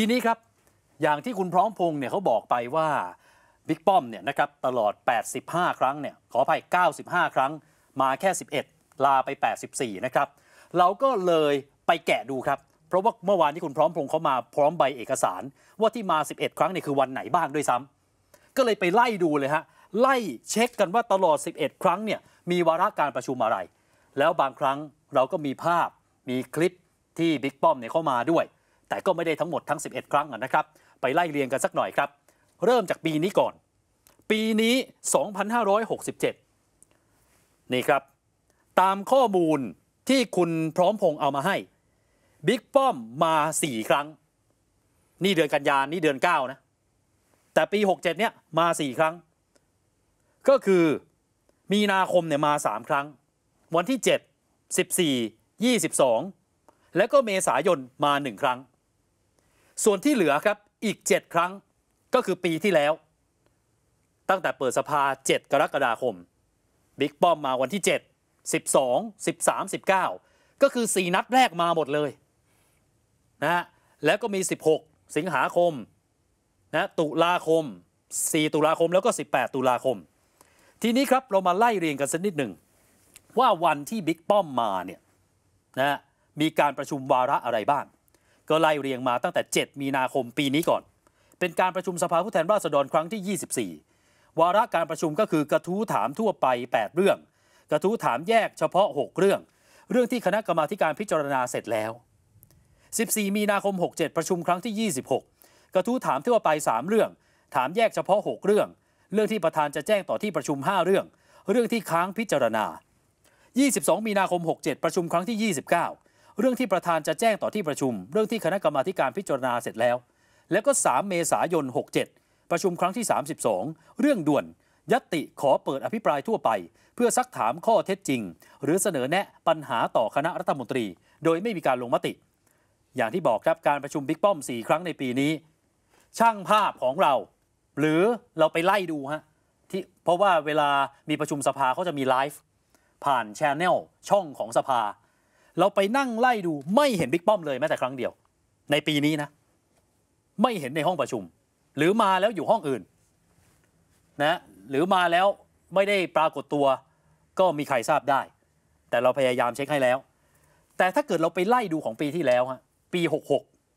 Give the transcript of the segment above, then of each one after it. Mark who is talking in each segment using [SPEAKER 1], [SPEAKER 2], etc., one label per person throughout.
[SPEAKER 1] ทีนี้ครับอย่างที่คุณพร้อมพงษ์เนี่ยเขาบอกไปว่าบิ๊กป้อมเนี่ยนะครับตลอด 85 ครั้งเนี่ยขออภัย95 ครั้ง มาแค่ 11 ลาไป 84 นะครับเราก็เลยไปแกะดูครับเพราะว่าเมื่อวานที่คุณพร้อมพงษ์เขามาพร้อมใบเอกสารว่าที่มา 11 ครั้งเนี่ยคือวันไหนบ้างด้วยซ้ำ ก็เลยไปไล่ดูเลยฮะไล่เช็คกันว่าตลอด 11 ครั้งเนี่ยมีวาระการประชุมอะไร แล้วบางครั้งเราก็มีภาพมีคลิปที่บิ๊กป้อมเนี่ยเข้ามาด้วยแต่ก็ไม่ได้ทั้งหมดทั้ง 11 ครั้งนะครับ ไปไล่เรียงกันสักหน่อยครับ เริ่มจากปีนี้ก่อน ปีนี้ 2567 นี่ครับ ตามข้อมูลที่คุณพร้อมพงเอามาให้ บิ๊กป้อมมา 4 ครั้ง นี่เดือนกันยานี่เดือน 9 นะ แต่ปี 67เนี่ยมา 4 ครั้ง ก็คือ มีนาคมเนี่ยมา 3 ครั้ง วันที่ 7 14 22 แล้วก็เมษายนมา 1 ครั้งส่วนที่เหลือครับอีก 7 ครั้งก็คือปีที่แล้ว ตั้งแต่เปิดสภา 7 กรกฎาคม บิ๊กป้อมมาวันที่ 7 12 13 19 ก็คือ 4 นัดแรกมาหมดเลยนะแล้วก็มี 16 สิงหาคมนะตุลาคม 4 ตุลาคมแล้วก็ 18 ตุลาคม ทีนี้ครับ เรามาไล่เรียงกันสักนิดหนึ่ง ว่าวันที่บิ๊กป้อมมาเนี่ยนะมีการประชุมวาระอะไรบ้างก็ไล่เรียงมาตั้งแต่ 7 มีนาคมปีนี้ก่อน เป็นการประชุมสภาผู้แทนราษฎรครั้งที่ 24 วาระการประชุมก็คือกระทู้ถามทั่วไป 8 เรื่อง กระทู้ถามแยกเฉพาะ 6 เรื่อง เรื่องที่คณะกรรมาการพิจารณาเสร็จแล้ว 14 มีนาคม 67 ประชุมครั้งที่ 26 กระทู้ถามทั่วไป 3 เรื่อง ถามแยกเฉพาะ 6 เรื่อง เรื่องที่ประธานจะแจ้งต่อที่ประชุม 5 เรื่อง เรื่องที่ค้างพิจารณา 22 มีนาคม 67 ประชุมครั้งที่ 29เรื่องที่ประธานจะแจ้งต่อที่ประชุม เรื่องที่คณะกรรมาการพิจารณาเสร็จแล้ว แล้วก็ 3 เมษายน 67 ประชุมครั้งที่ 32 เรื่องด่วนยติขอเปิดอภิปรายทั่วไป เพื่อซักถามข้อเท็จจริง หรือเสนอแนะปัญหาต่อคณะรัฐมนตรี โดยไม่มีการลงมติ อย่างที่บอกครับการประชุมบิ๊กป้อม 4 ครั้งในปีนี้ ช่างภาพของเรา หรือเราไปไล่ดูฮะที่เพราะว่าเวลามีประชุมสภาเขาจะมีไลฟ์ผ่านชแนลช่องของสภาเราไปนั่งไล่ดูไม่เห็นบิ๊กป้อมเลยแม้แต่ครั้งเดียว ในปีนี้นะไม่เห็นในห้องประชุม หรือมาแล้วอยู่ห้องอื่นนะหรือมาแล้วไม่ได้ปรากฏตัว ก็มีใครทราบได้ แต่เราพยายามเช็คให้แล้ว แต่ถ้าเกิดเราไปไล่ดูของปีที่แล้วฮะปี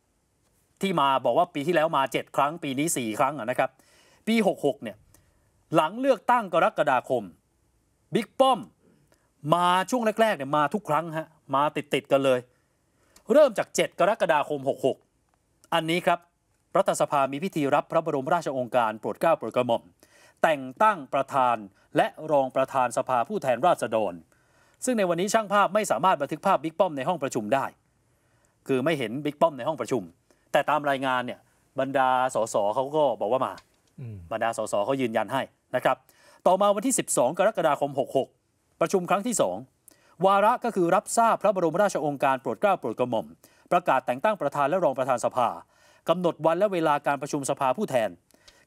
[SPEAKER 1] 66 ที่มาบอกว่าปีที่แล้วมา 7 ครั้ง ปีนี้ 4 ครั้งนะครับปี66เนี่ยหลังเลือกตั้งกรกฎาคมบิ๊กป้อมมาช่วงแรกๆเนี่ยมาทุกครั้งฮะมาติดๆกันเลย เริ่มจาก 7 กรกฎาคม 66 อันนี้ครับรัฐสภามีพิธีรับพระบรมราชองค์การโปรดเกล้าโปรดกระหม่อม แต่งตั้งประธานและรองประธานสภาผู้แทนราษฎร ซึ่งในวันนี้ช่างภาพไม่สามารถบันทึกภาพบิ๊กป้อมในห้องประชุมได้ คือไม่เห็นบิ๊กป้อมในห้องประชุม แต่ตามรายงานเนี่ยบรรดาสสเขาก็บอกว่ามาบรรดาสสเขายืนยันให้นะครับ ต่อมาวันที่ 12 กรกฎาคม 66 ประชุมครั้งที่ 2วาระก็คือรับทราบพระบรมราชโองการโปรดเกล้าโปรดกระหม่อมประกาศแต่งตั้งประธานและรองประธานสภากำหนดวันและเวลาการประชุมสภาผู้แทน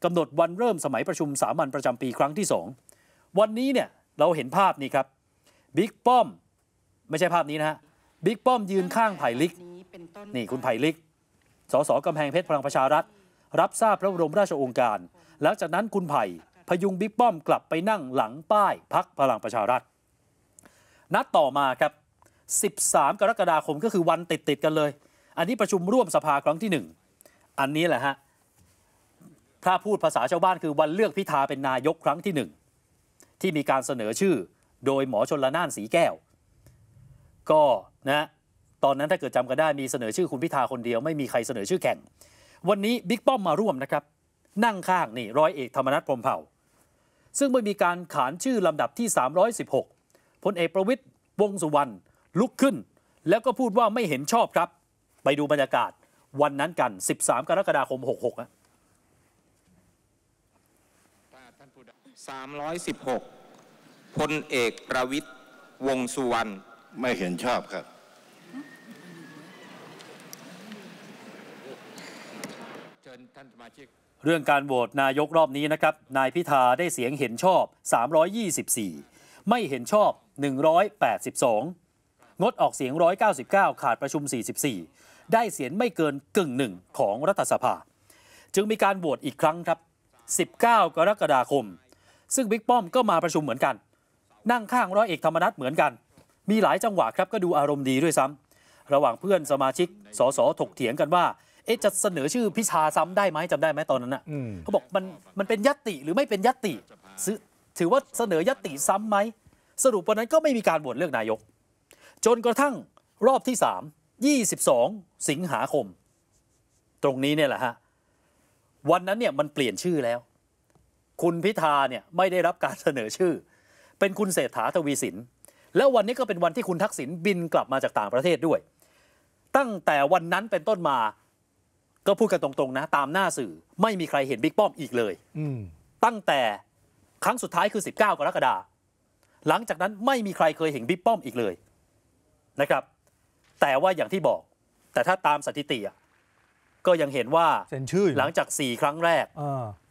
[SPEAKER 1] กำหนดวันเริ่มสมัยประชุมสามัญประจำปีครั้งที่ 2 วันนี้เนี่ยเราเห็นภาพนี้ครับบิ๊กป้อมไม่ใช่ภาพนี้นะฮะบิ๊กป้อมยืนข้างไผ่ลิก นี่คุณไผ่ลิกสสกำแพงเพชรพลังประชารัฐ รับทราบพระบรมราชโองการแล้วจากนั้นคุณไผ่พยุงบิ๊กป้อมกลับไปนั่งหลังป้ายพักพลังประชารัฐนัดต่อมาครับ 13 กรกฎาคมก็คือวันติดติดกันเลย อันนี้ประชุมร่วมสภาครั้งที่ 1 อันนี้แหละฮะ ถ้าพูดภาษาชาวบ้านคือวันเลือกพิธาเป็นนายกครั้งที่ 1 ที่มีการเสนอชื่อโดยหมอชนละนานสีแก้ว ก็นะ ตอนนั้นถ้าเกิดจำกันได้มีเสนอชื่อคุณพิธาคนเดียวไม่มีใครเสนอชื่อแข่ง วันนี้บิ๊กป้อมมาร่วมนะครับ นั่งข้างนี่ร้อยเอกธรรมนัฐพรมเผ่า ซึ่งเมื่อมีการขานชื่อลำดับที่ 316 พลเอกประวิทยวงสุวรรณลุกขึ้นแล้วก็พูดว่าไม่เห็นชอบครับ ไปดูบรรยากาศวันนั้นกัน 13 กรกฎาคม 66นะ316พลเอกประวิทย์วงสุวรรณไม่เห็นชอบครับเเรื่องการโหวตนายกรอบนี้นะครับ นายพิธาได้เสียงเห็นชอบ 324 ไม่เห็นชอบ182 งดออกเสียง 199 ขาดประชุม 44 ได้เสียงไม่เกินกึ่งหนึ่งของรัฐสภา จึงมีการโหวตอีกครั้งครับ 19 กรกฎาคม ซึ่งบิ๊กป้อมก็มาประชุมเหมือนกัน นั่งข้างร้อยเอกธรรมนัฐเหมือนกัน มีหลายจังหวะครับก็ดูอารมณ์ดีด้วยซ้ำ ระหว่างเพื่อนสมาชิกสสถกเถียงกันว่า เอ๊ะจะเสนอชื่อพิชาซ้ำได้ไหมจำได้ไหมตอนนั้นอ่ะเขาบอกมันมันเป็นยติหรือไม่เป็นยติถือว่าเสนอยติซ้ํำไหมสรุปวันนั้นก็ไม่มีการโหวตเลือกนายก จนกระทั่งรอบที่ 3 22 สิงหาคม ตรงนี้เนี่ยแหละฮะวันนั้นเนี่ยมันเปลี่ยนชื่อแล้ว คุณพิธาเนี่ยไม่ได้รับการเสนอชื่อ เป็นคุณเศรษฐาทวีสิน แล้ววันนี้ก็เป็นวันที่คุณทักษิณบินกลับมาจากต่างประเทศด้วย ตั้งแต่วันนั้นเป็นต้นมา ก็พูดกันตรงๆนะ ตามหน้าสื่อไม่มีใครเห็นบิ๊กป้อมอีกเลยตั้งแต่ครั้งสุดท้ายคือ 19 กรกฎาคมหลังจากนั้นไม่มีใครเคยเห็นบิ๊กป้อมอีกเลย นะครับ แต่ว่าอย่างที่บอก แต่ถ้าตามสถิติอ่ะก็ยังเห็นว่าเซ็นชื่อหลังจากสี่ครั้งแรก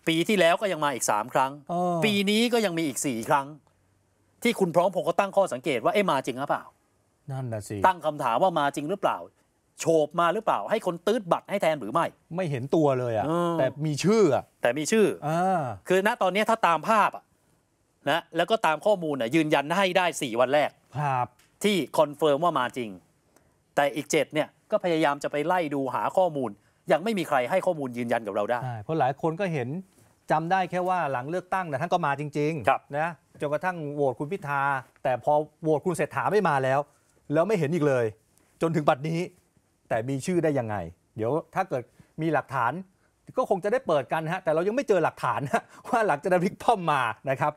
[SPEAKER 1] ปีที่แล้วก็ยังมาอีกสามครั้ง ปีนี้ก็ยังมีอีกสี่ครั้ง ที่คุณพร้อมผมก็ตั้งข้อสังเกตว่า เอ๊ะมาจริงหรือเปล่านั่นนะสิตั้งคำถามว่ามาจริงหรือเปล่าโฉบมาหรือเปล่า ให้คนตืดบัตรให้แทนหรือไม่ ไม่เห็นตัวเลยอ่ะแต่มีชื่ออ่ะแต่มีชื่ออคือณตอนนี้ถ้าตามภาพอ่ะนะแล้วก็ตามข้อมูลนะยืนยันให้ได้ 4 วันแรกครับที่คอนเฟิร์มว่ามาจริง แต่อีก7เนี่ยก็พยายามจะไปไล่ดูหาข้อมูล ยังไม่มีใครให้ข้อมูลยืนยันกับเราได้ เพราะหลายคนก็เห็นจำได้แค่ว่าหลังเลือกตั้งนะท่านก็มาจริงๆรนะจนกระทั่งโหวตคุณพิธา แต่พอโหวตคุณเศรษฐาไม่มาแล้ว แล้วไม่เห็นอีกเลย จนถึงบัดนี้ แต่มีชื่อได้ยังไงเดี๋ยวถ้าเกิดมีหลักฐานก็คงจะได้เปิดกันฮะแต่เรายังไม่เจอหลักฐานว่าหลังจะนา้ิกพ้อมมานะครับ